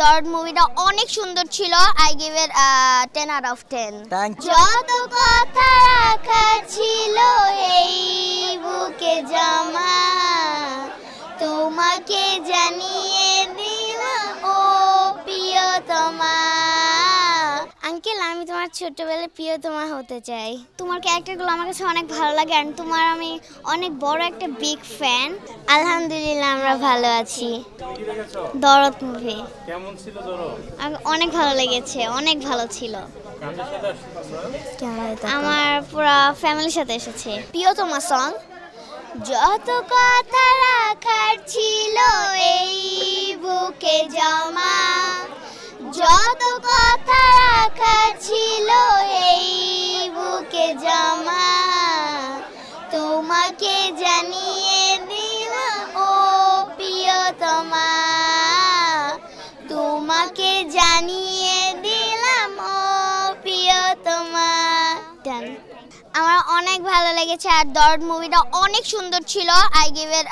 দর্ড মুভিটা অনেক সুন্দর ছিল I give it ten out of ten যত কথা রাখা ছিল এই বুকে যা আঙ্কেল আমি তোমার ছোটবেলায় প্রিয় তোমার হতে চাই তোমার ক্যারেক্টারগুলো আমার কাছে অনেক ভালো লাগে আর তোমার আমি অনেক বড় একটা বিগ ফ্যান আলহামদুলিল্লাহ আমরা ভালো আছি দরদ মুভি কেমন ছিল অনেক ভালো লেগেছে অনেক ভালো ছিল আমার পুরো ফ্যামিলির সাথে এসেছে প্রিয় তোমার সং যত কথা রাখার ছিল এই বুকে যা তোমাকে জানিয়ে দিল ও প্রিয়তমা তোমাকে জানিয়ে দিলাম ও প্রিয়তমা আমার অনেক ভালো লেগেছে আর দর্ড মুভিটা অনেক সুন্দর ছিল I give it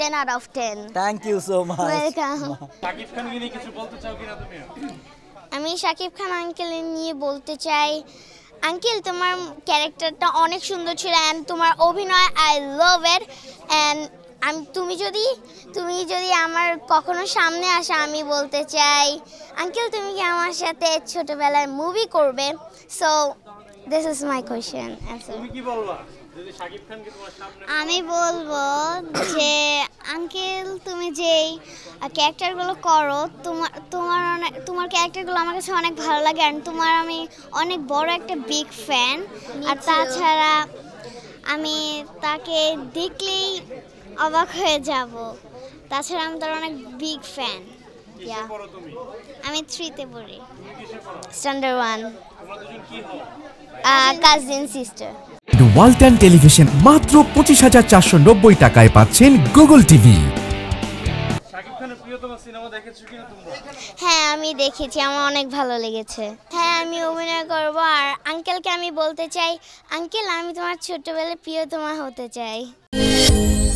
10 out of 10 thank you so much welcome Shakib Khan কিছু বলতে চাও তুমি আমি সাকিব খান আঙ্কেল নিয়ে বলতে চাই আঙ্কেল তোমার ক্যারেক্টারটা অনেক সুন্দর ছিল অ্যান্ড তোমার অভিনয় আই লভ এর অ্যান্ড আমি তুমি যদি তুমি যদি আমার কখনো সামনে আসা আমি বলতে চাই আঙ্কেল তুমি কি আমার সাথে ছোটোবেলায় মুভি করবে so this is my question আমি বলবো যে আঙ্কেল তুমি যেই ক্যারেক্টারগুলো করো তোমার তোমার অনেক তোমার ক্যারেক্টারগুলো আমার কাছে অনেক ভালো লাগে আর তোমার আমি অনেক বড় একটা বিগ ফ্যান আর তাছাড়া আমি তাকে দেখলেই অবাক হয়ে যাব তাছাড়া আমি তার অনেক বিগ ফ্যান আমি থ্রিতে পড়ি standard one cousin sister Walton television মাত্র পঁচিশ হাজার চারশো নব্বই টাকায় পাচ্ছেন গুগল টিভি হ্যাঁ আমি দেখেছি আমার অনেক ভালো লেগেছে হ্যাঁ আমি অভিনয় করব আর আঙ্কেলকে আমি বলতে চাই আঙ্কেল আমি তোমার ছোটবেলায় প্রিয়তমা হতে চাই